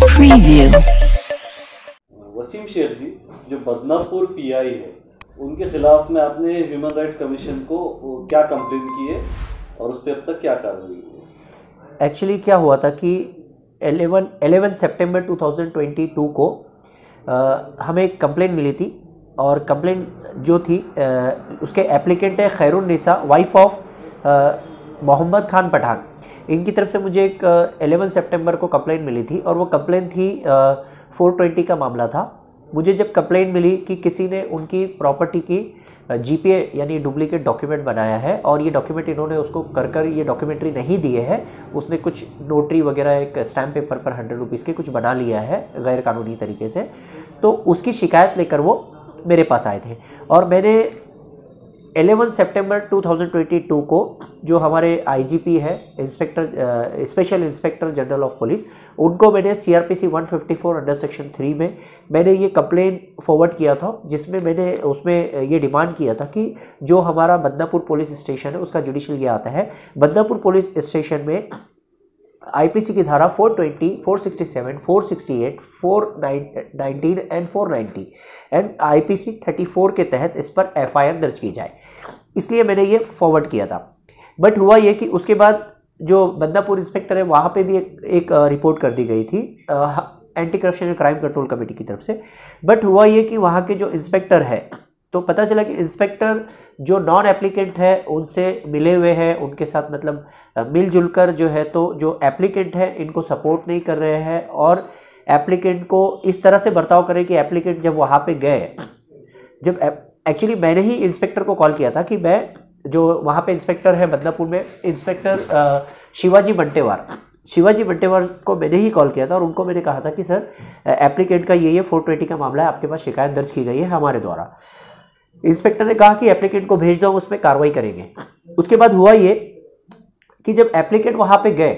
Preview Wasim Sheikh जी जो Badnapur pi है उनके खिलाफ में आपने ह्यूमन राइट कमीशन को क्या कंप्लेन की है और उस पर अब तक क्या कार्रवाई हुई एक्चुअली क्या हुआ था कि 11 11 सितंबर 2022 को आ, हमें एक कंप्लेन मिली थी और कंप्लेन जो थी आ, उसके एप्लीकेंट है खैरुन निसा वाइफ ऑफ मोहम्मद खान पठान इनकी तरफ से मुझे एक एलेवन सेप्टेम्बर को कंप्लेन मिली थी और वो कंप्लेन थी फ़ोर ट्वेंटी का मामला था मुझे जब कंप्लेन मिली कि किसी ने उनकी प्रॉपर्टी की जीपीए यानी डुप्लीकेट डॉक्यूमेंट बनाया है और ये डॉक्यूमेंट इन्होंने उसको कर कर ये डॉक्यूमेंट्री नहीं दिए हैं उसने कुछ नोटरी वगैरह एक स्टैम्प पेपर पर हंड्रेड रुपीज़ के कुछ बना लिया है गैर कानूनी तरीके से तो उसकी शिकायत लेकर वो मेरे पास आए थे और मैंने 11 सितंबर 2022 को जो हमारे आईजीपी है inspector special inspector general of police उनको मैंने सीआरपीसी 154 अंडर सेक्शन थ्री में मैंने ये कंप्लेन फॉरवर्ड किया था जिसमें मैंने उसमें ये डिमांड किया था कि जो हमारा बदनापुर पुलिस स्टेशन है उसका जुडिशल ये आता है बदनापुर पुलिस स्टेशन में आईपीसी की धारा 420, 467, 468, 419 एंड 490 एंड आईपीसी 34 के तहत इस पर एफआईआर दर्ज की जाए इसलिए मैंने ये फॉरवर्ड किया था बट हुआ ये कि उसके बाद जो बंदापुर इंस्पेक्टर है वहाँ पे भी एक, एक रिपोर्ट कर दी गई थी anti corruption and crime control committee की तरफ से बट हुआ ये कि वहाँ के जो इंस्पेक्टर है तो पता चला कि इंस्पेक्टर जो नॉन एप्लीकेंट है उनसे मिले हुए हैं उनके साथ मतलब मिलजुल कर जो है तो जो एप्लीकेंट है इनको सपोर्ट नहीं कर रहे हैं और एप्लीकेंट को इस तरह से बर्ताव करें कि एप्लीकेंट जब वहाँ पे गए जब एक्चुअली मैंने ही इंस्पेक्टर को कॉल किया था कि मैं जो वहाँ पे इंस्पेक्टर है बदलापुर में इंस्पेक्टर शिवाजी बंटेवार शिवाजी बंटेवार को मैंने ही कॉल किया था और उनको मैंने कहा था कि सर एप्लीकेंट का ये ये फोर ट्वेंटी का मामला है आपके पास शिकायत दर्ज की गई है हमारे द्वारा इंस्पेक्टर ने कहा कि एप्लीकेंट को भेज दो हम उसमें कार्रवाई करेंगे उसके बाद हुआ ये कि जब एप्लीकेंट वहाँ पे गए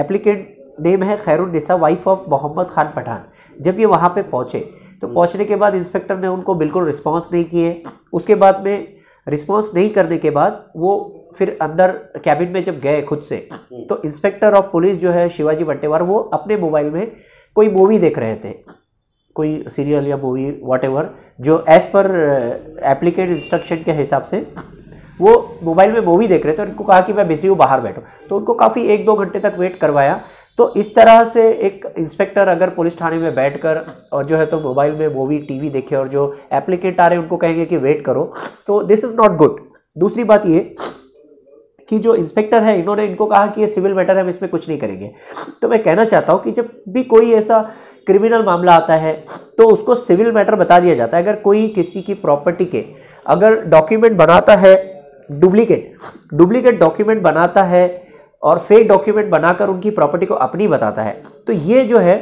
एप्लीकेंट नेम है निसा वाइफ ऑफ मोहम्मद खान पठान जब ये वहाँ पे पहुँचे तो हम्म। पहुँचने के बाद इंस्पेक्टर ने उनको बिल्कुल रिस्पॉन्स नहीं किए उसके बाद में रिस्पॉन्स नहीं करने के बाद वो फिर अंदर कैबिन में जब गए खुद से हम्म। तो इंस्पेक्टर ऑफ पुलिस जो है शिवाजी बंटेवार वो अपने मोबाइल में कोई मूवी देख रहे थे कोई सीरियल या मूवी वॉट जो एज़ पर एप्लीकेट इंस्ट्रक्शन के हिसाब से वो मोबाइल में मूवी देख रहे थे उनको कहा कि मैं बिजी हूँ बाहर बैठो तो उनको काफ़ी एक दो घंटे तक वेट करवाया तो इस तरह से एक इंस्पेक्टर अगर पुलिस थाने में बैठकर और जो है तो मोबाइल में मूवी टीवी देखे और जो एप्लीकेट आ रहे हैं उनको कहेंगे कि वेट करो तो दिस इज़ नॉट गुड दूसरी बात ये कि जो इंस्पेक्टर है इन्होंने इनको कहा कि ये सिविल मैटर है हम इसमें कुछ नहीं करेंगे तो मैं कहना चाहता हूँ कि जब भी कोई ऐसा क्रिमिनल मामला आता है तो उसको सिविल मैटर बता दिया जाता है अगर कोई किसी की प्रॉपर्टी के अगर डॉक्यूमेंट बनाता है डुप्लीकेट डुप्लीकेट डॉक्यूमेंट बनाता है और फेक डॉक्यूमेंट बनाकर उनकी प्रॉपर्टी को अपनी बताता है तो ये जो है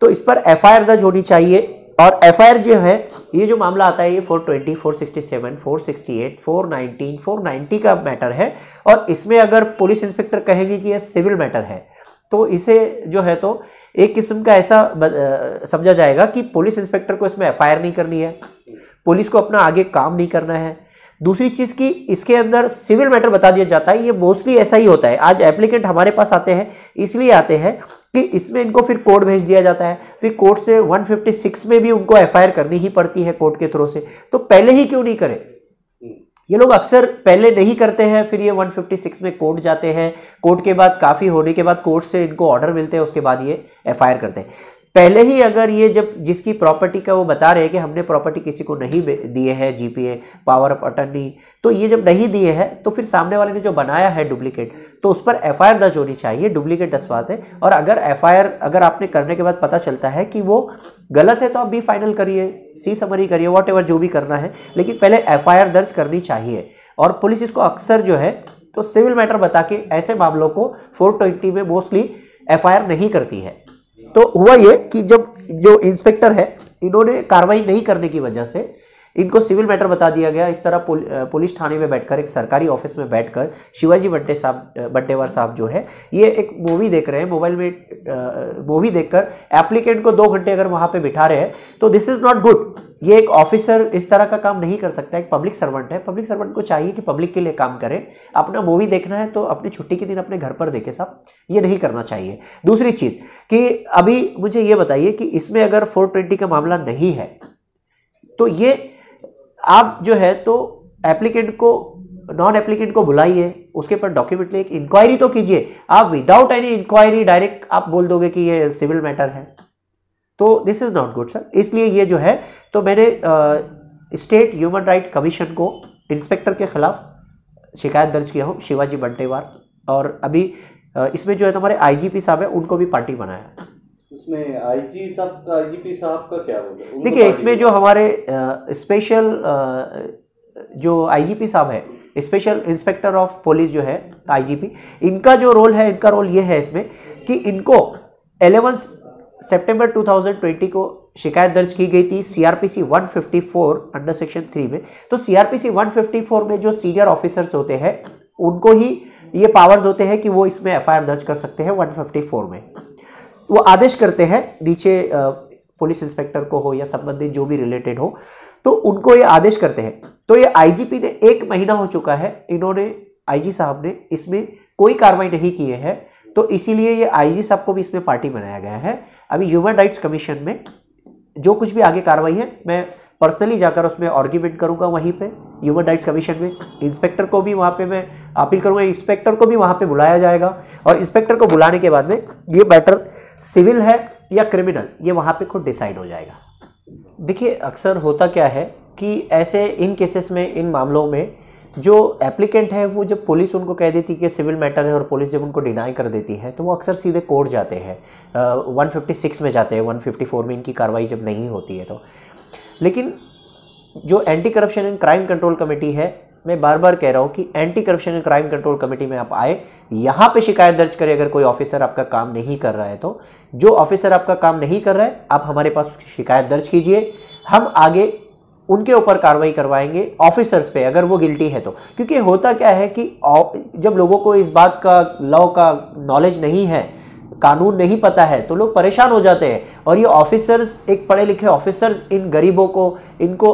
तो इस पर एफ दर्ज होनी चाहिए और एफ जो है ये जो मामला आता है ये 420, 467, 468, 419, 490 का मैटर है और इसमें अगर पुलिस इंस्पेक्टर कहेंगे कि यह सिविल मैटर है तो इसे जो है तो एक किस्म का ऐसा समझा जाएगा कि पुलिस इंस्पेक्टर को इसमें एफ नहीं करनी है पुलिस को अपना आगे काम नहीं करना है दूसरी चीज़ की इसके अंदर सिविल मैटर बता दिया जाता है ये मोस्टली ऐसा ही होता है आज एप्लीकेंट हमारे पास आते हैं इसलिए आते हैं कि इसमें इनको फिर कोर्ट भेज दिया जाता है फिर कोर्ट से 156 में भी उनको एफआईआर करनी ही पड़ती है कोर्ट के थ्रू से तो पहले ही क्यों नहीं करें ये लोग अक्सर पहले नहीं करते हैं फिर ये 156 में कोर्ट जाते हैं कोर्ट के बाद काफ़ी होने के बाद कोर्ट से इनको ऑर्डर मिलते हैं उसके बाद ये एफ करते हैं पहले ही अगर ये जब जिसकी प्रॉपर्टी का वो बता रहे हैं कि हमने प्रॉपर्टी किसी को नहीं दिए है जीपीए पावर ऑफ अटर्नी तो ये जब नहीं दिए हैं तो फिर सामने वाले ने जो बनाया है डुप्लीकेट तो उस पर एफ दर्ज होनी चाहिए डुप्लीकेट दसवात है और अगर एफ अगर आपने करने के बाद पता चलता है कि वो गलत है तो आप बी फाइनल करिए सी समरी करिए वॉट जो भी करना है लेकिन पहले एफ दर्ज करनी चाहिए और पुलिस इसको अक्सर जो है तो सिविल मैटर बता के ऐसे मामलों को फोर में मोस्टली एफ नहीं करती है तो हुआ ये कि जब जो इंस्पेक्टर है इन्होंने कार्रवाई नहीं करने की वजह से इनको सिविल मैटर बता दिया गया इस तरह पुल, पुलिस थाने में बैठकर एक सरकारी ऑफिस में बैठकर शिवाजी बड्डे साहब बड्डेवार साहब जो है ये एक मूवी देख रहे हैं मोबाइल में मूवी देखकर एप्लीकेंट को दो घंटे अगर वहाँ पर बिठा रहे हैं तो दिस इज़ नॉट गुड ये एक ऑफिसर इस तरह का काम नहीं कर सकता एक पब्लिक सर्वेंट है पब्लिक सर्वेंट को चाहिए कि पब्लिक के लिए काम करें अपना मूवी देखना है तो अपनी छुट्टी के दिन अपने घर पर देखें साहब ये नहीं करना चाहिए दूसरी चीज़ कि अभी मुझे ये बताइए कि इसमें अगर फोर का मामला नहीं है तो ये आप जो है तो एप्लीकेंट को नॉन एप्लीकेंट को बुलाइए उसके पर डॉक्यूमेंट लिए इंक्वायरी तो कीजिए आप विदाउट एनी इंक्वायरी डायरेक्ट आप बोल दोगे कि ये सिविल मैटर है तो this is not good sir इसलिए ये जो है तो मैंने स्टेट ह्यूमन राइट कमीशन को इंस्पेक्टर के खिलाफ शिकायत दर्ज किया हूँ शिवाजी बंटेवार और अभी इसमें जो है तुम्हारे आई साहब है उनको भी पार्टी बनाया देखिये देखिए तो इसमें जो हमारे स्पेशल जो आईजीपी साहब है स्पेशल इंस्पेक्टर ऑफ पुलिस जो है आईजीपी इनका जो रोल है इनका रोल ये है इसमें कि इनको एलेवन सितंबर 2020 को शिकायत दर्ज की गई थी सीआरपीसी 154 अंडर सेक्शन थ्री में तो सीआरपीसी 154 में जो सीनियर ऑफिसर्स होते हैं उनको ही ये पावर्स होते हैं कि वो इसमें एफआईआर दर्ज कर सकते हैं 154 में वो आदेश करते हैं नीचे पुलिस इंस्पेक्टर को हो या संबंधित जो भी रिलेटेड हो तो उनको ये आदेश करते हैं तो ये आईजीपी ने एक महीना हो चुका है इन्होंने आईजी साहब ने इसमें कोई कार्रवाई नहीं किए है तो इसीलिए ये आईजी साहब को भी इसमें पार्टी बनाया गया है अभी ह्यूमन राइट्स कमीशन में जो कुछ भी आगे कार्रवाई है मैं पर्सनली जाकर उसमें आर्ग्यूमेंट करूँगा वहीं पर ह्यूमन राइट्स कमीशन में इंस्पेक्टर को भी वहाँ पे मैं अपील करूँगा इंस्पेक्टर को भी वहाँ पे बुलाया जाएगा और इंस्पेक्टर को बुलाने के बाद में ये मैटर सिविल है या क्रिमिनल ये वहाँ पे खुद डिसाइड हो जाएगा देखिए अक्सर होता क्या है कि ऐसे इन केसेस में इन मामलों में जो एप्लीकेंट है वो जब पुलिस उनको कह देती है कि सिविल मैटर है और पुलिस जब उनको डिनाई कर देती है तो वो अक्सर सीधे कोर्ट जाते हैं uh, 156 में जाते हैं 154 में इनकी कार्रवाई जब नहीं होती है तो लेकिन जो anti corruption and crime control committee है मैं बार बार कह रहा हूँ कि anti corruption and crime control committee में आप आए यहाँ पे शिकायत दर्ज करें अगर कोई ऑफिसर आपका काम नहीं कर रहा है तो जो ऑफिसर आपका काम नहीं कर रहा है आप हमारे पास शिकायत दर्ज कीजिए हम आगे उनके ऊपर कार्रवाई करवाएंगे ऑफिसर्स पे अगर वो गिल्टी है तो क्योंकि होता क्या है कि जब लोगों को इस बात का लॉ का नॉलेज नहीं है कानून नहीं पता है तो लोग परेशान हो जाते हैं और ये ऑफिसर्स एक पढ़े लिखे ऑफिसर्स इन गरीबों को इनको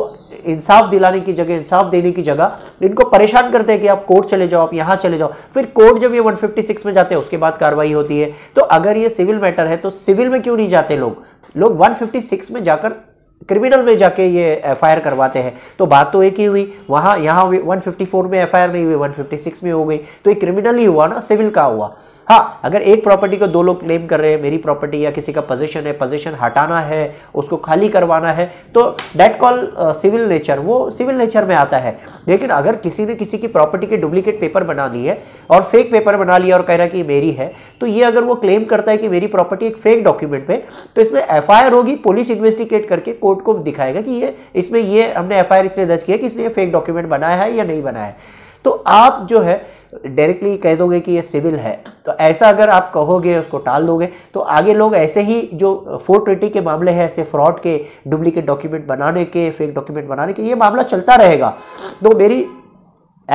इंसाफ दिलाने की जगह इंसाफ देने की जगह इनको परेशान करते हैं कि आप कोर्ट चले जाओ आप यहाँ चले जाओ फिर कोर्ट जब ये 156 में जाते हैं उसके बाद कार्रवाई होती है तो अगर ये सिविल मैटर है तो सिविल में क्यों नहीं जाते लोग लोग 156 में जाकर क्रिमिनल में जाके ये एफ करवाते हैं तो बात तो एक ही हुई वहाँ यहाँ वन में एफ नहीं हुई वन में हो गई तो ये क्रिमिनल ही हुआ ना सिविल का हुआ हाँ अगर एक प्रॉपर्टी को दो लोग क्लेम कर रहे हैं मेरी प्रॉपर्टी या किसी का पोजीशन है पोजीशन हटाना है उसको खाली करवाना है तो डेट कॉल सिविल नेचर वो सिविल नेचर में आता है लेकिन अगर किसी ने किसी की प्रॉपर्टी के डुप्लीकेट पेपर बना दी है और फेक पेपर बना लिया और कह रहा है कि मेरी है तो ये अगर वो क्लेम करता है कि मेरी प्रॉपर्टी एक फेक डॉक्यूमेंट में तो इसमें एफ होगी पुलिस इन्वेस्टिगेट करके कोर्ट को दिखाएगा कि ये इसमें ये हमने एफ इसलिए दर्ज किया कि इसने फेक डॉक्यूमेंट बनाया है या नहीं बनाया है तो आप जो है डायरेक्टली कह दोगे कि ये सिविल है तो ऐसा अगर आप कहोगे उसको टाल दोगे तो आगे लोग ऐसे ही जो फोर ट्वेंटी के मामले हैं ऐसे फ्रॉड के डुप्लीकेट डॉक्यूमेंट बनाने के फेक डॉक्यूमेंट बनाने के ये मामला चलता रहेगा तो मेरी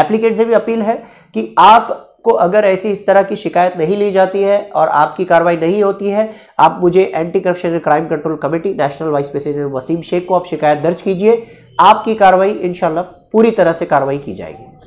एप्लीकेट से भी अपील है कि आप को अगर ऐसी इस तरह की शिकायत नहीं ली जाती है और आपकी कार्रवाई नहीं होती है आप मुझे anti corruption and crime control committee national vice president Wasim Shaikh को आप शिकायत दर्ज कीजिए आपकी कार्रवाई इन पूरी तरह से कार्रवाई की जाएगी